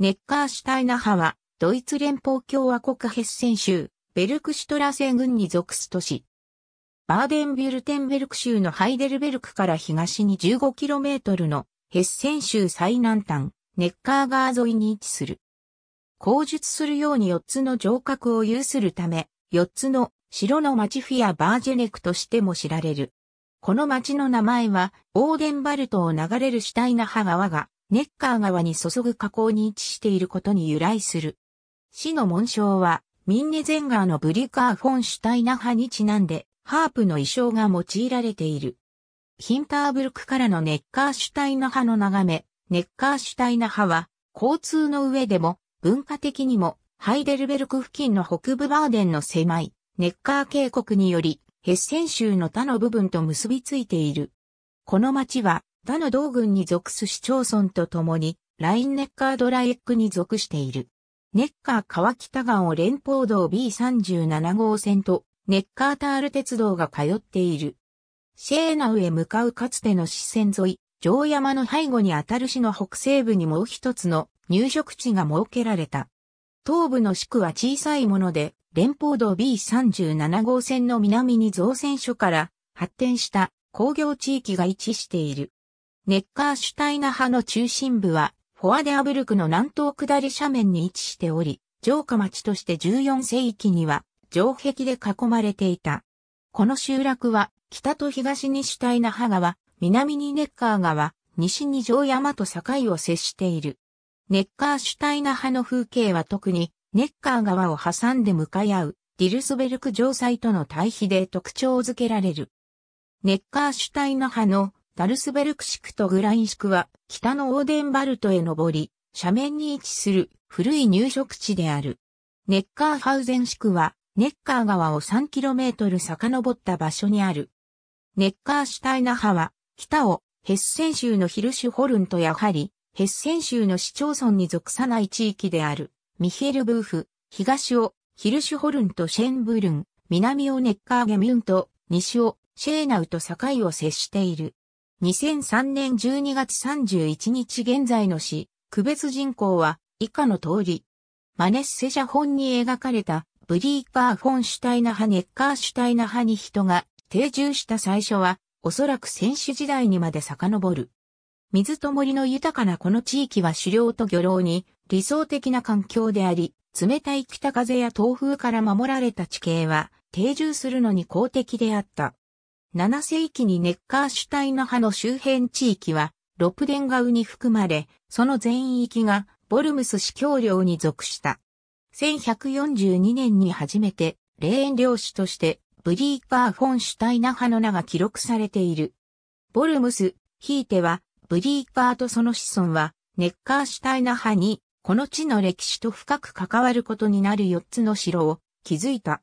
ネッカーシュタイナハは、ドイツ連邦共和国ヘッセン州、ベルクシュトラセン郡に属す都市。バーデンビュルテンベルク州のハイデルベルクから東に 15km のヘッセン州最南端、ネッカー川沿いに位置する。口述するように4つの城郭を有するため、4つの城の町フィア・バージェネクとしても知られる。この町の名前は、オーデンバルトを流れるシュタイナハ川がネッカー川に注ぐ河口に位置していることに由来する。市の紋章は、ミンネゼンガーのブリカー・フォン・シュタイナ派にちなんで、ハープの衣装が用いられている。ヒンターブルクからのネッカー・シュタイナ派の眺め、ネッカー・シュタイナ派は、交通の上でも、文化的にも、ハイデルベルク付近の北部バーデンの狭い、ネッカー渓谷により、ヘッセン州の他の部分と結びついている。この町は、他の道軍に属す市町村とともに、ラインネッカードライエックに属している。ネッカー川北岸を連邦道 B37 号線とネッカータール鉄道が通っている。シェーナウへ向かうかつての支線沿い、城山の背後にあたる市の北西部にもう一つの入植地が設けられた。東部の市区は小さいもので、連邦道 B37 号線の南に造船所から発展した工業地域が位置している。ネッカーシュタイナ派の中心部は、フォアデアブルクの南東下り斜面に位置しており、城下町として14世紀には、城壁で囲まれていた。この集落は、北と東にシュタイナ派川、南にネッカー川、西に城山と境を接している。ネッカーシュタイナ派の風景は特に、ネッカー川を挟んで向かい合う、ディルスベルク城塞との対比で特徴づけられる。ネッカーシュタイナ派のダルスベルクシクとグラインシクは北のオーデンバルトへ登り、斜面に位置する古い入植地である。ネッカーハウゼンシクはネッカー川を 3km 遡った場所にある。ネッカーシュタイナハは北をヘッセン州のヒルシュホルンとやはりヘッセン州の市町村に属さない地域であるミヒェルブーフ、東をヒルシュホルンとシェンブルン、南をネッカーゲミュンと西をシェーナウと境を接している。2003年12月31日現在の市、区別人口は以下の通り。マネッセ社本に描かれたブリーカーフォンシュタイナ派ネッカーシュタイナ派に人が定住した最初はおそらく戦士時代にまで遡る。水と森の豊かなこの地域は狩猟と漁労に理想的な環境であり、冷たい北風や東風から守られた地形は定住するのに公的であった。7世紀にネッカーシュタイナ派の周辺地域は、ロプデンガウに含まれ、その全域がボルムス司教領に属した。1142年に初めて、霊園領主として、ブリーカー・フォン・シュタイナ派の名が記録されている。ボルムス、ひいては、ブリーカーとその子孫は、ネッカーシュタイナ派に、この地の歴史と深く関わることになる4つの城を築いた。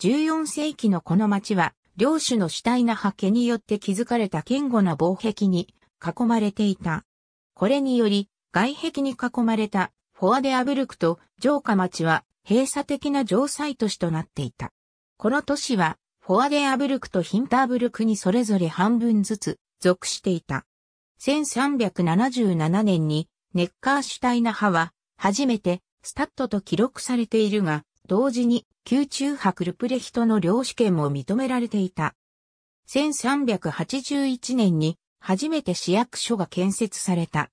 14世紀のこの町は、領主の主体な派形によって築かれた堅固な防壁に囲まれていた。これにより、外壁に囲まれたフォアデアブルクと城下町は閉鎖的な城塞都市となっていた。この都市は、フォアデアブルクとヒンターブルクにそれぞれ半分ずつ属していた。1377年にネッカーシュタイナ派は初めてスタッドと記録されているが、同時に宮中伯ルプレヒトの領主権も認められていた。1381年に初めて市役所が建設された。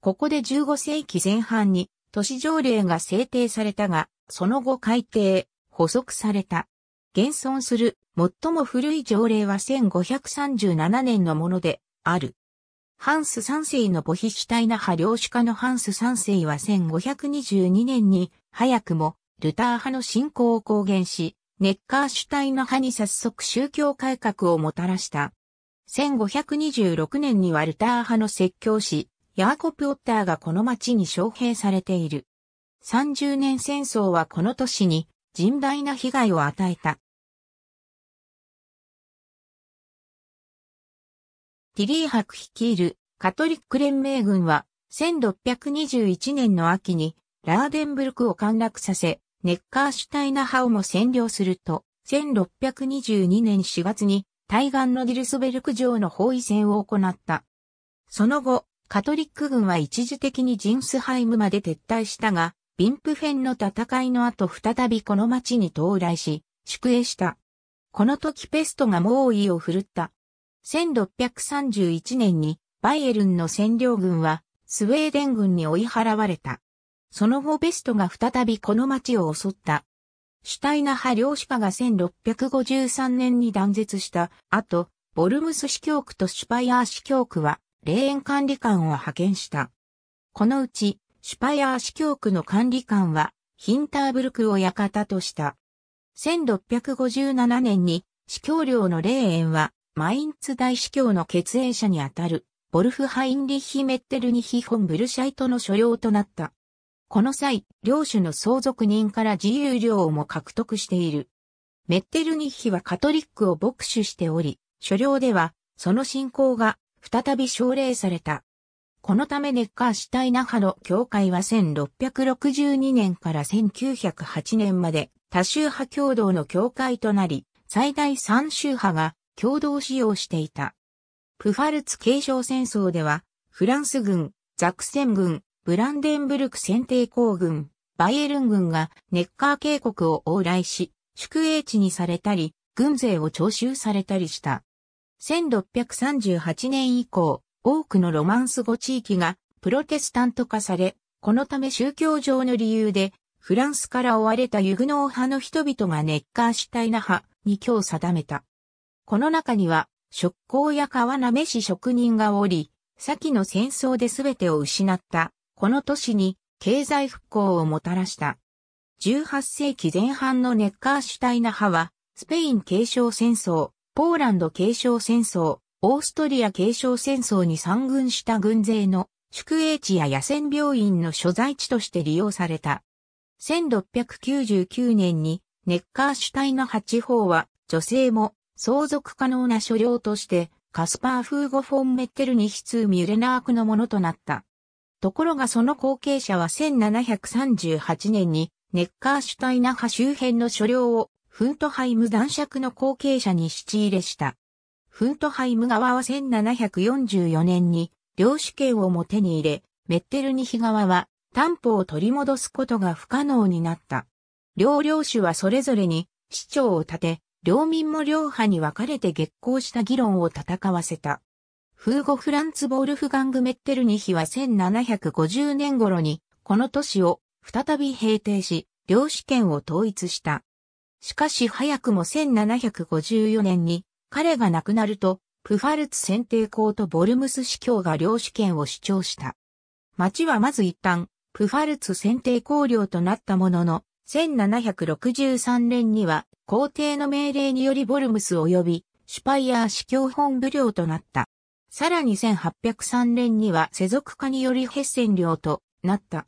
ここで15世紀前半に都市条例が制定されたが、その後改定、補足された。現存する最も古い条例は1537年のものである。ハンス三世の母皮主体な派領主家のハンス三世は1522年に早くもルター派の信仰を公言し、ネッカーシュタイナ派に早速宗教改革をもたらした。1526年にはルター派の説教師、ヤーコプ・オッターがこの町に招聘されている。30年戦争はこの年に甚大な被害を与えた。ティリー博率いるカトリック連盟軍は1621年の秋にラーデンブルクを陥落させ、ネッカーシュタイナハオも占領すると、1622年4月に対岸のディルソベルク城の包囲戦を行った。その後、カトリック軍は一時的にジンスハイムまで撤退したが、ビンプフェンの戦いの後再びこの町に到来し、宿営した。この時ペストが猛威を振るった。1631年にバイエルンの占領軍はスウェーデン軍に追い払われた。その後ベストが再びこの町を襲った。シュタイナ派領主家が1653年に断絶した後、ボルムス司教区とシュパイアー司教区は霊園管理官を派遣した。このうち、シュパイアー司教区の管理官はヒンターブルクを館とした。1657年に司教領の霊園はマインツ大司教の血縁者にあたる、ボルフハインリヒ・メッテルニヒ・ホン・ブルシャイトの所領となった。この際、領主の相続人から自由領をも獲得している。メッテルニッヒはカトリックを牧主しており、所領では、その信仰が再び奨励された。このためネッカーシュタイナハの教会は1662年から1908年まで多宗派共同の教会となり、最大3宗派が共同使用していた。プファルツ継承戦争では、フランス軍、ザクセン軍、ブランデンブルク選定公軍、バイエルン軍がネッカー渓谷を往来し、宿営地にされたり、軍勢を徴収されたりした。1638年以降、多くのロマンス語地域がプロテスタント化され、このため宗教上の理由で、フランスから追われたユグノー派の人々がネッカーシ体タイナ派に今日定めた。この中には、食工や川なめし職人がおり、先の戦争で全てを失ったこの都市に経済復興をもたらした。18世紀前半のネッカーシュタイナ派は、スペイン継承戦争、ポーランド継承戦争、オーストリア継承戦争に参軍した軍勢の宿営地や野戦病院の所在地として利用された。1699年にネッカーシュタイナ派地方は女性も相続可能な所領としてカスパー・フーゴ・フォン・メッテルニヒツー・ミュレナークのものとなった。ところがその後継者は1738年にネッカーシュタイナ派周辺の所領をフントハイム男爵の後継者に質入れした。フントハイム側は1744年に領主権をも手に入れ、メッテルニヒ側は担保を取り戻すことが不可能になった。両領主はそれぞれに市長を立て、領民も両派に分かれて激行した議論を戦わせた。フーゴ・フランツ・ボールフガング・メッテルニヒは1750年頃に、この都市を再び平定し、領主権を統一した。しかし早くも1754年に、彼が亡くなると、プファルツ選定校とボルムス司教が領主権を主張した。町はまず一旦、プファルツ選定校領となったものの、1763年には皇帝の命令によりボルムス及びシュパイヤー司教本部領となった。さらに1803年には世俗化によりヘッセン領となった。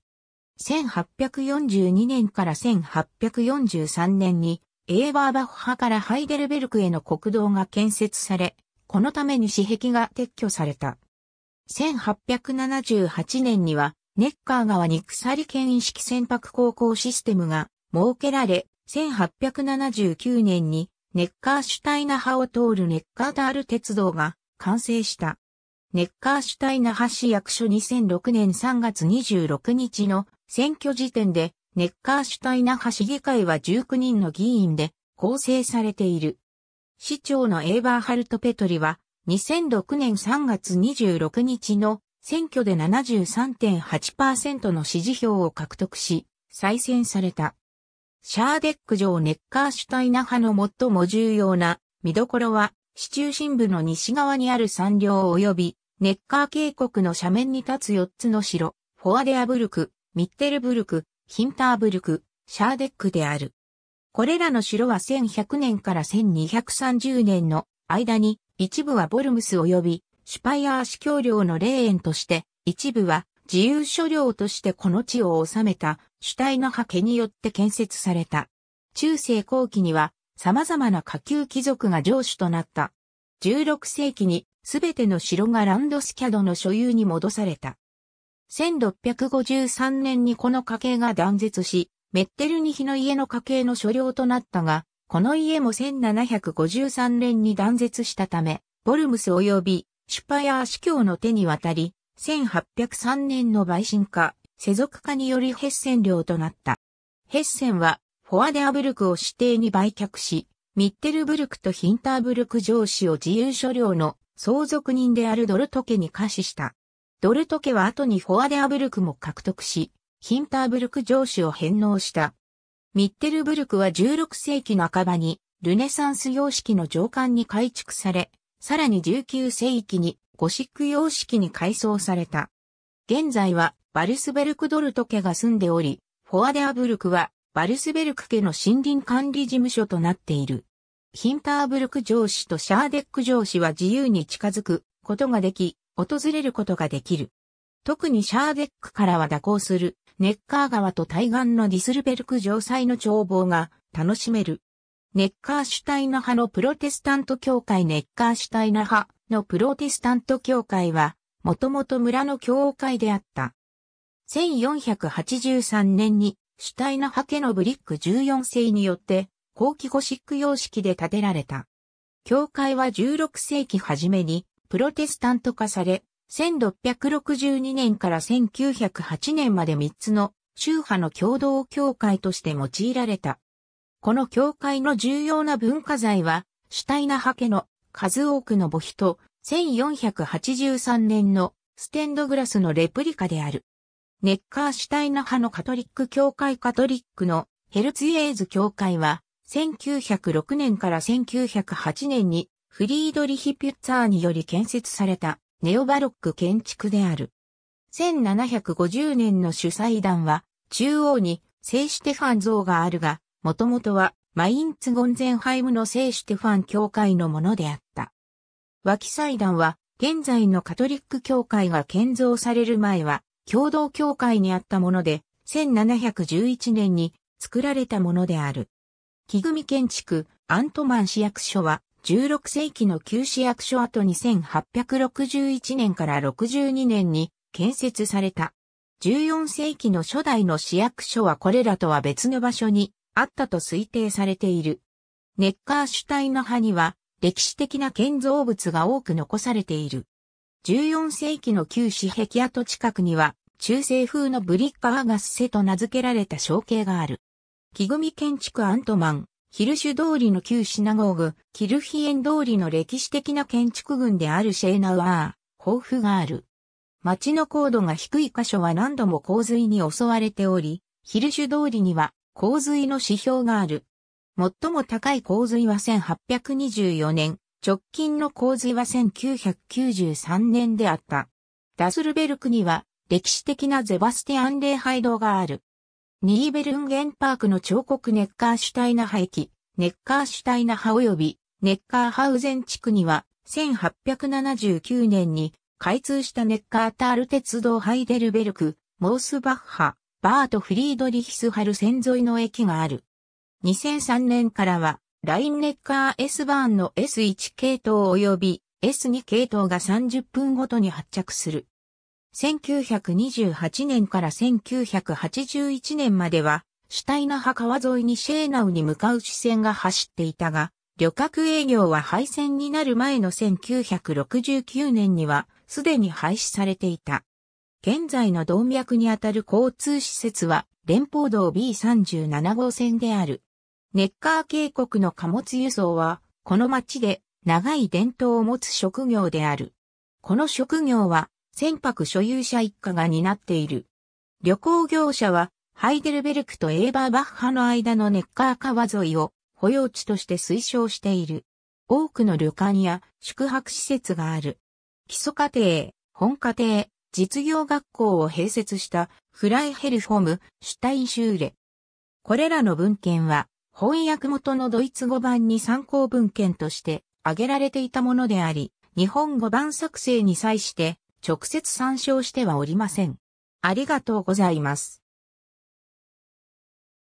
1842年から1843年にエーバーバッハからハイデルベルクへの国道が建設され、このために私壁が撤去された。1878年にはネッカー川に鎖牽引式船舶航行システムが設けられ、1879年にネッカーシュタイナ派を通るネッカータール鉄道が完成した。ネッカーシュタイナハ市役所2006年3月26日の選挙時点で、ネッカーシュタイナハ市議会は19人の議員で構成されている。市長のエーバーハルト・ペトリは、2006年3月26日の選挙で73.8%の支持票を獲得し、再選された。シャーデック城ネッカーシュタイナ派の最も重要な見どころは、市中心部の西側にある山稜及び、ネッカー渓谷の斜面に立つ4つの城、フォアデアブルク、ミッテルブルク、ヒンターブルク、シャーデックである。これらの城は1100年から1230年の間に、一部はボルムス及び、シュパイアー司教領の霊園として、一部は自由所領としてこの地を治めた主体の派家によって建設された。中世後期には様々な下級貴族が城主となった。16世紀にすべての城がランドスキャドの所有に戻された。1653年にこの家系が断絶し、メッテルニヒの家の家系の所領となったが、この家も1753年に断絶したため、ボルムス及びシュパヤー司教の手に渡り、1803年の陪審化、世俗化によりヘッセン領となった。ヘッセンはフォアデアブルクを指定に売却し、ミッテルブルクとヒンターブルク上司を自由所領の相続人であるドルトケに貸しした。ドルトケは後にフォアデアブルクも獲得し、ヒンターブルク上司を返納した。ミッテルブルクは16世紀半ばにルネサンス様式の上官に改築され、さらに19世紀にゴシック様式に改装された。現在はバルスベルクドルトケが住んでおり、フォアデアブルクはバルスベルク家の森林管理事務所となっている。ヒンターブルク城市とシャーデック城市は自由に近づくことができ、訪れることができる。特にシャーデックからは蛇行するネッカー川と対岸のディスルベルク城塞の眺望が楽しめる。ネッカーシュタイナ派のプロテスタント教会ネッカーシュタイナ派のプロテスタント教会は、もともと村の教会であった。1483年に主体なハケのブリック14世によって、後期ゴシック様式で建てられた。教会は16世紀初めに、プロテスタント化され、1662年から1908年まで3つの宗派の共同教会として用いられた。この教会の重要な文化財は、主体なハケの数多くの墓碑と、1483年のステンドグラスのレプリカである。ネッカーシュタイナ派のカトリック教会カトリックのヘルツイエーズ教会は、1906年から1908年にフリードリヒ・ピュッツァーにより建設されたネオバロック建築である。1750年の主祭壇は中央に聖シテファン像があるが、もともとはマインツ・ゴンゼンハイムの聖シテファン教会のものであった。脇祭壇は現在のカトリック教会が建造される前は共同協会にあったもので、1711年に作られたものである。木組建築、アントマン市役所は、16世紀の旧市役所跡2861年から62年に建設された。14世紀の初代の市役所はこれらとは別の場所にあったと推定されている。ネッカーシュタイ派には歴史的な建造物が多く残されている。14世紀の旧市壁跡近くには、中世風のブリッカーガスセと名付けられた象形がある。木組建築アントマン、ヒルシュ通りの旧シナゴーグ、キルヒエン通りの歴史的な建築群であるシェーナワー、豊富がある。町の高度が低い箇所は何度も洪水に襲われており、ヒルシュ通りには洪水の指標がある。最も高い洪水は1824年、直近の洪水は1993年であった。ダスルベルクには歴史的なゼバスティアンレハイドがある。ニーベルンゲンパークの彫刻ネッカーシュタイナハ駅、ネッカーシュタイナハ及びネッカーハウゼン地区には1879年に開通したネッカータール鉄道ハイデルベルク、モースバッハ、バート・フリードリヒスハル線沿いの駅がある。2003年からはラインネッカー S バーンの S1 系統及び S2 系統が30分ごとに発着する。1928年から1981年までは、シュタイナ派川沿いにシェーナウに向かう支線が走っていたが、旅客営業は廃線になる前の1969年には、すでに廃止されていた。現在の動脈にあたる交通施設は、連邦道 B37 号線である。ネッカー渓谷の貨物輸送は、この町で長い伝統を持つ職業である。この職業は、船舶所有者一家が担っている。旅行業者は、ハイデルベルクとエーバーバッハの間のネッカー川沿いを保養地として推奨している。多くの旅館や宿泊施設がある。基礎課程、本課程、実業学校を併設したフライヘルフォム、シュタインシューレ。これらの文献は翻訳元のドイツ語版に参考文献として挙げられていたものであり、日本語版作成に際して直接参照してはおりません。ありがとうございます。